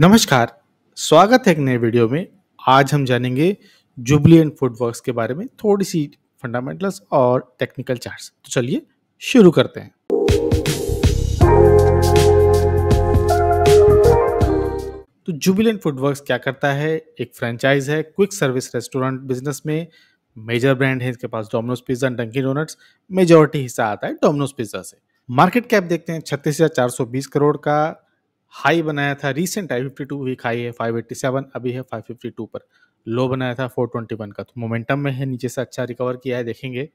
नमस्कार स्वागत है एक नए वीडियो में आज हम जानेंगे फूड फूडवर्क्स के बारे में थोड़ी सी फंडामेंटल्स और टेक्निकल चार्ट्स तो चलिए शुरू करते हैं तो फूड फूडवर्क्स क्या करता है एक फ्रेंचाइज है क्विक सर्विस रेस्टोरेंट बिजनेस में मेजर ब्रांड है इसके पास Domino's pizza Dunkin donuts majority हिस्सा आता है डोमिनोज पिज्जा से मार्केट कैप देखते हैं छत्तीस करोड़ का हाई बनाया था रिसेंट आई फिफ्टी टू वीक हाई है फाइव एट्टी सेवन अभी है फाइव फिफ्टी टू पर लो बनाया था फोर ट्वेंटी वन का तो मोमेंटम में है नीचे से अच्छा रिकवर किया है देखेंगे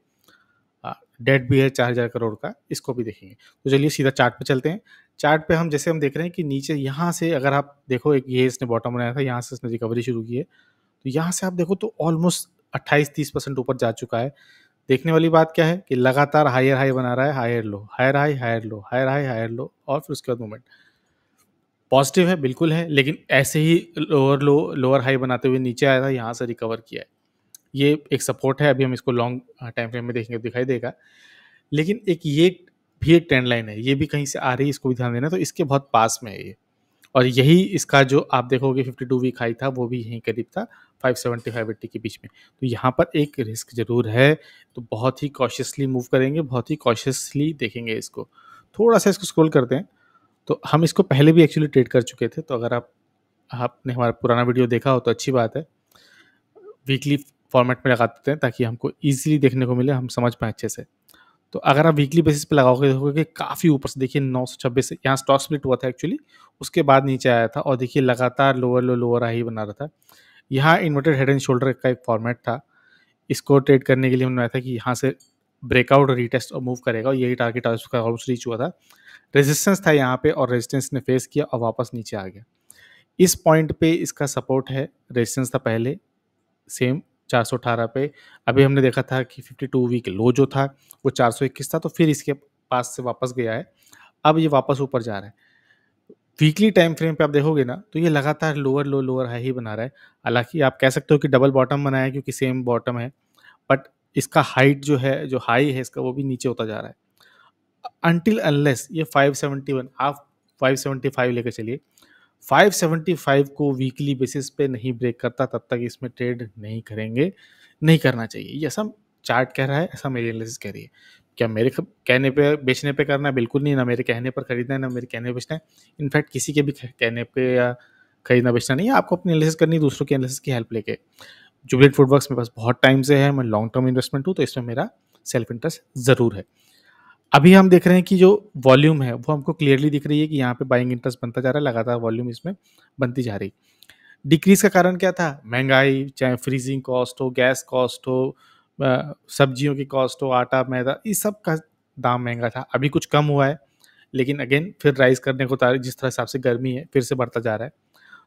डेट भी है चार हज़ार करोड़ का इसको भी देखेंगे तो चलिए सीधा चार्ट पे चलते हैं चार्ट पे हम जैसे हम देख रहे हैं कि नीचे यहाँ से अगर आप देखो एक ये इसने बॉटम बनाया था यहाँ से इसने रिकवरी शुरू की है तो यहाँ से आप देखो तो ऑलमोस्ट अट्ठाईस तीस परसेंट ऊपर जा चुका है देखने वाली बात क्या है कि लगातार हायर हाई बना रहा है higher low higher high higher low higher high higher low और फिर उसके बाद मोमेंट पॉजिटिव है बिल्कुल है लेकिन ऐसे ही लोअर लो लोअर हाई बनाते हुए नीचे आया था यहाँ से रिकवर किया है ये एक सपोर्ट है अभी हम इसको लॉन्ग टाइम फ्रेम में देखेंगे दिखाई देगा लेकिन एक ये भी एक ट्रेंड लाइन है ये भी कहीं से आ रही है इसको भी ध्यान देना तो इसके बहुत पास में है ये और यही इसका जो आप देखोगे फिफ्टी टू वीक हाई था वो भी यहीं करीब था फाइव सेवेंटी फाइव एट्टी के बीच में तो यहाँ पर एक रिस्क ज़रूर है तो बहुत ही कॉशियसली मूव करेंगे बहुत ही कॉशियसली देखेंगे इसको थोड़ा सा इसको स्क्रोल करते हैं तो हम इसको पहले भी एक्चुअली ट्रेड कर चुके थे तो अगर आप आपने हमारा पुराना वीडियो देखा हो तो अच्छी बात है वीकली फॉर्मेट में लगा देते हैं ताकि हमको ईजिली देखने को मिले हम समझ पाए अच्छे से तो अगर आप वीकली बेसिस पे लगाओगे देखोगे काफ़ी ऊपर से देखिए नौ सौ छब्बीस यहाँ स्टॉक स्प्लिट हुआ था एक्चुअली उसके बाद नीचे आया था और देखिए लगातार लोअर लो लोअर हाई बना रहा था यहाँ इन्वर्टेड हेड एंड शोल्डर का एक फॉर्मेट था इसको ट्रेड करने के लिए हमने आया था कि यहाँ से ब्रेकआउट रीटेस्ट और मूव करेगा और यही टारगेट उसका ऑलमोस्ट रीच हुआ था रेजिस्टेंस था यहाँ पे और रेजिस्टेंस ने फेस किया और वापस नीचे आ गया इस पॉइंट पे इसका सपोर्ट है रेजिस्टेंस था पहले सेम 418 पे अभी हमने देखा था कि 52 वीक लो जो था वो 421 था तो फिर इसके पास से वापस गया है अब ये वापस ऊपर जा रहा है वीकली टाइम फ्रेम पे आप देखोगे ना तो ये लगातार लोअर लो लोअर हाई ही बना रहा है हालांकि आप कह सकते हो कि डबल बॉटम बनाया है क्योंकि सेम बॉटम है बट इसका हाइट जो है जो हाई है इसका वो भी नीचे होता जा रहा है अनटिल अनलेस ये 571 आप 575 लेकर चलिए 575 को वीकली बेसिस पे नहीं ब्रेक करता तब तक इसमें ट्रेड नहीं करेंगे नहीं करना चाहिए ये ऐसा चार्ट कह रहा है ऐसा मेरी एनालिसिस कह रही है क्या मेरे कहने पे बेचने पे करना है बिल्कुल नहीं ना मेरे कहने पर खरीदना है ना मेरे कहने पर बेचना है इनफैक्ट किसी के भी कहने पे या खरीदना बेचना नहीं है आपको अपनी एनालिसिस करनी है दूसरों की एनालिसिस की हेल्प लेके जुबलेट फूडवर्क्स मेरे पास बहुत टाइम से है मैं लॉन्ग टर्म इन्वेस्टमेंट हूँ तो इसमें मेरा सेल्फ इंटरेस्ट ज़रूर है अभी हम देख रहे हैं कि जो वॉल्यूम है वो हमको क्लियरली दिख रही है कि यहाँ पे बाइंग इंटरेस्ट बनता जा रहा है लगातार वॉल्यूम इसमें बनती जा रही डिक्रीज का कारण क्या था महंगाई चाहे फ्रीजिंग कॉस्ट हो गैस कॉस्ट हो सब्जियों की कॉस्ट हो आटा मैदा इस सब का दाम महंगा था अभी कुछ कम हुआ है लेकिन अगेन फिर राइज करने को जिस तरह हिसाब से गर्मी है फिर से बढ़ता जा रहा है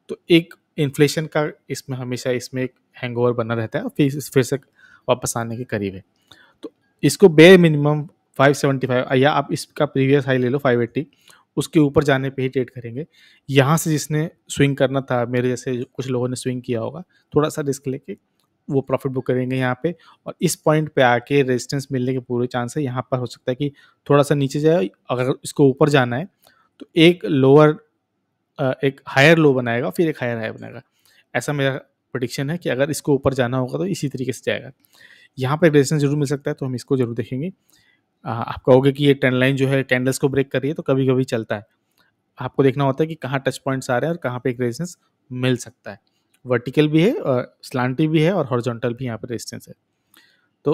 तो एक इन्फ्लेशन का इसमें हमेशा इसमें एक हैंग बना रहता है फिर फिर से वापस आने के करीब है तो इसको बे मिनिमम 575 uh, या आप इसका प्रीवियस हाई ले लो 580 उसके ऊपर जाने पे ही ट्रेड करेंगे यहाँ से जिसने स्विंग करना था मेरे जैसे कुछ लोगों ने स्विंग किया होगा थोड़ा सा रिस्क लेके वो प्रॉफिट बुक करेंगे यहाँ पे और इस पॉइंट पे आके रेजिस्टेंस मिलने के पूरे चांस है यहाँ पर हो सकता है कि थोड़ा सा नीचे जाए अगर इसको ऊपर जाना है तो एक लोअर uh, एक हायर लो बनाएगा फिर एक हायर हाई बनाएगा ऐसा मेरा प्रडिक्शन है कि अगर इसको ऊपर जाना होगा तो इसी तरीके से जाएगा यहाँ पर रेजिस्टेंस जरूर मिल सकता है तो हम इसको जरूर देखेंगे हाँ, आप कहोगे कि ये ट्रेंड लाइन जो है कैंडल्स को ब्रेक कर रही है तो कभी कभी चलता है आपको देखना होता है कि कहाँ टच पॉइंट्स आ रहे हैं और कहाँ पे एक रेजिस्टेंस मिल सकता है वर्टिकल भी है और स्लांटी भी है और हॉर्जोंटल भी यहाँ पर रेजिस्टेंस है तो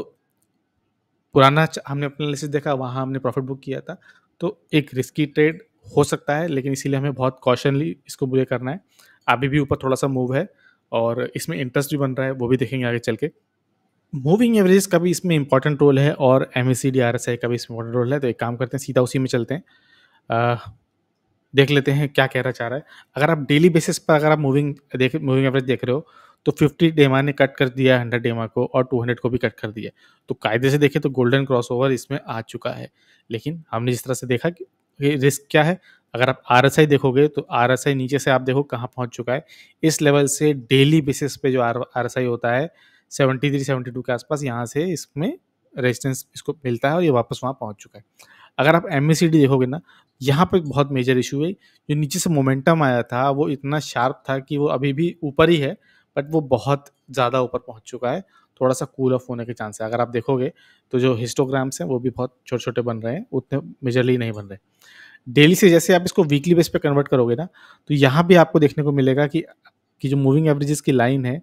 पुराना हमने अपना लिस्ट देखा वहाँ हमने प्रॉफिट बुक किया था तो एक रिस्की ट्रेड हो सकता है लेकिन इसीलिए हमें बहुत कॉशनली इसको बुरे करना है अभी भी ऊपर थोड़ा सा मूव है और इसमें इंटरेस्ट भी बन रहा है वो भी देखेंगे आगे चल के मूविंग एवरेज का भी इसमें इंपॉर्टेंट रोल है और M S C D R S I का भी इसमें इंपॉर्टेंट रोल है तो एक काम करते हैं सीधा उसी में चलते हैं आ, देख लेते हैं क्या कहना चाह रहा है अगर आप डेली बेसिस पर अगर आप मूविंग देख मूविंग एवरेज देख रहे हो तो 50 डेमा ने कट कर दिया है हंड्रेड डेमा को और 200 को भी कट कर दिया तो कायदे से देखें तो गोल्डन क्रॉस ओवर इसमें आ चुका है लेकिन हमने जिस तरह से देखा कि रिस्क क्या है अगर आप आर देखोगे तो आर नीचे से आप देखो कहाँ पहुँच चुका है इस लेवल से डेली बेसिस पे जो आर होता है सेवेंटी थ्री सेवेंटी टू के आसपास यहाँ से इसमें रेजिस्टेंस इसको मिलता है और ये वापस वहाँ पहुँच चुका है अगर आप एम देखोगे ना यहाँ पर बहुत मेजर इशू है जो नीचे से मोमेंटम आया था वो इतना शार्प था कि वो अभी भी ऊपर ही है बट वो बहुत ज़्यादा ऊपर पहुँच चुका है थोड़ा सा कूल ऑफ होने के चांस है अगर आप देखोगे तो जो हिस्टोग्राम्स हैं वो भी बहुत छोटे छोटे बन रहे हैं उतने मेजरली नहीं बन रहे डेली से जैसे आप इसको वीकली बेस पे कन्वर्ट करोगे ना तो यहाँ भी आपको देखने को मिलेगा कि कि जो मूविंग एवरेजेस की लाइन है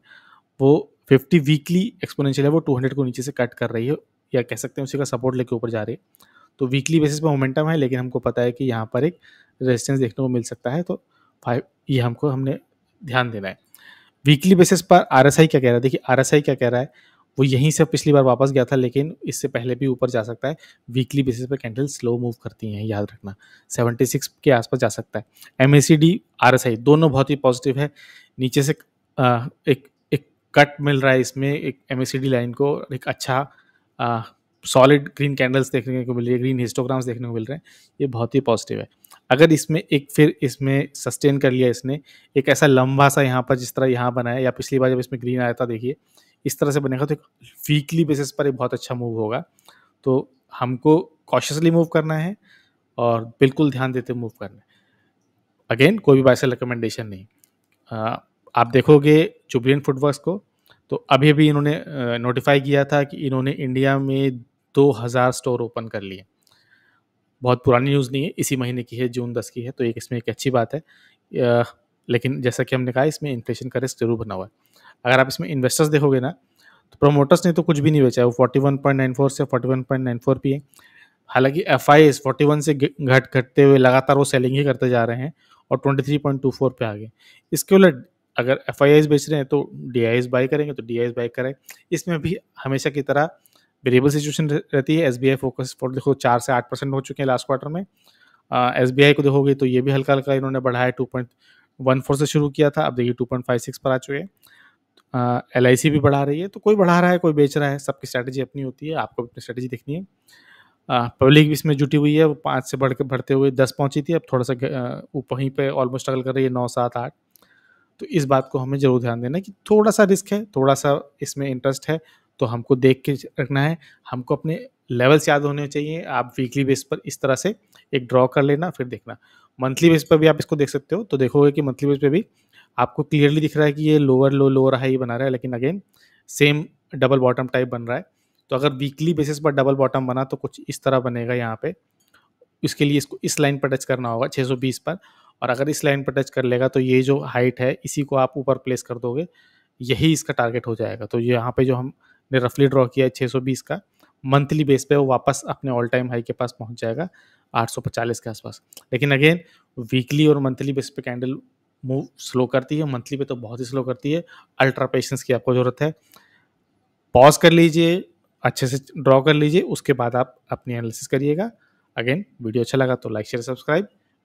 वो फिफ्टी वीकली एक्सपोनेंशियल है वो टू हंड्रेड को नीचे से कट कर रही है या कह सकते हैं उसी का सपोर्ट लेके ऊपर जा रही है तो वीकली बेसिस पर मोमेंटम है लेकिन हमको पता है कि यहाँ पर एक रेजिस्टेंस देखने को मिल सकता है तो फाइव ये हमको हमने ध्यान देना है वीकली बेसिस पर आर क्या कह रहा है देखिए आर क्या कह रहा है वो यहीं से पिछली बार वापस गया था लेकिन इससे पहले भी ऊपर जा सकता है वीकली बेसिस पर कैंडल स्लो मूव करती हैं याद रखना 76 के आसपास जा सकता है M A C D R S I दोनों बहुत ही पॉजिटिव है नीचे से आ, एक कट मिल रहा है इसमें एक एम लाइन को एक अच्छा सॉलिड ग्रीन कैंडल्स देखने को मिल रही है ग्रीन हिस्टोग्राम्स देखने को मिल रहे हैं ये बहुत ही पॉजिटिव है अगर इसमें एक फिर इसमें सस्टेन कर लिया इसने एक ऐसा लंबा सा यहाँ पर जिस तरह यहाँ बनाया या पिछली बार जब इसमें ग्रीन आया था देखिए इस तरह से बनेगा तो एक वीकली बेसिस पर एक बहुत अच्छा मूव होगा तो हमको कॉशियसली मूव करना है और बिल्कुल ध्यान देते मूव करना है अगेन कोई भी बाइसल रिकमेंडेशन नहीं आ, आप देखोगे जुबलियन फुटवर्क को तो अभी अभी इन्होंने नोटिफाई किया था कि इन्होंने इंडिया में 2000 स्टोर ओपन कर लिए बहुत पुरानी न्यूज़ नहीं है इसी महीने की है जून दस की है तो एक इसमें एक अच्छी बात है लेकिन जैसा कि हमने कहा इसमें इन्फ्लेशन का रिस्क जरूर बना हुआ है अगर आप इसमें इन्वेस्टर्स देखोगे ना तो प्रोमोटर्स ने तो कुछ भी नहीं बेचा है वो forty one point nine four से forty one point nine four P है हालांकि F I S forty one से घट घटते हुए लगातार वो सेलिंग ही करते जा रहे हैं और twenty three point two four पे आ गए इसके उलट अगर एफ बेच रहे हैं तो डी बाई करेंगे तो डी बाई करें इसमें भी हमेशा की तरह वेरिएबल सिचुएशन रहती है S B I focus for देखो चार से आठ परसेंट हो चुके हैं लास्ट क्वार्टर में एस बी आई को देखोगे तो ये भी हल्का हल्का इन्होंने बढ़ाया टू पॉइंट वन फोर से शुरू किया था अब देखिए टू पॉइंट फाइव सिक्स पर आ चुके हैं एल आई सी भी बढ़ा रही है तो कोई बढ़ा रहा है कोई बेच रहा है सबकी स्ट्रैटेजी अपनी होती है आपको अपनी स्ट्रैटेजी देखनी है पब्लिक भी इसमें जुटी हुई है वो पाँच से बढ़ के बढ़ते हुए दस पहुँची थी अब थोड़ा सा ऊपर ही पे ऑलमोस्ट स्ट्रगल कर रही है नौ सात आठ तो इस बात को हमें जरूर ध्यान देना कि थोड़ा सा रिस्क है थोड़ा सा इसमें इंटरेस्ट है तो हमको देख के रखना है हमको अपने लेवल्स याद होने चाहिए आप वीकली बेस पर इस तरह से एक ड्रॉ कर लेना फिर देखना मंथली बेस पर भी आप इसको देख सकते हो तो देखोगे कि मंथली बेस पर भी आपको क्लियरली दिख रहा है कि ये लोअर लो लोअर हाई बना रहा है लेकिन again same double bottom type बन रहा है तो अगर वीकली बेसिस पर डबल बॉटम बना तो कुछ इस तरह बनेगा यहाँ पे इसके लिए इसको इस लाइन पर टच करना होगा 620 पर और अगर इस लाइन पर टच कर लेगा तो ये जो हाइट है इसी को आप ऊपर प्लेस कर दोगे यही इसका टारगेट हो जाएगा तो यहाँ पे जो हमने रफली ड्रॉ किया है बीस का मंथली बेस पे वो वापस अपने ऑल टाइम हाई के पास पहुँच जाएगा 840 के आसपास लेकिन अगेन वीकली और मंथली बेस पे कैंडल मूव स्लो करती है मंथली पे तो बहुत ही स्लो करती है अल्ट्रा पेशेंस की आपको ज़रूरत है पॉज कर लीजिए अच्छे से ड्रॉ कर लीजिए उसके बाद आप अपनी एनालिसिस करिएगा अगेन वीडियो अच्छा लगा तो लाइक शेयर सब्सक्राइब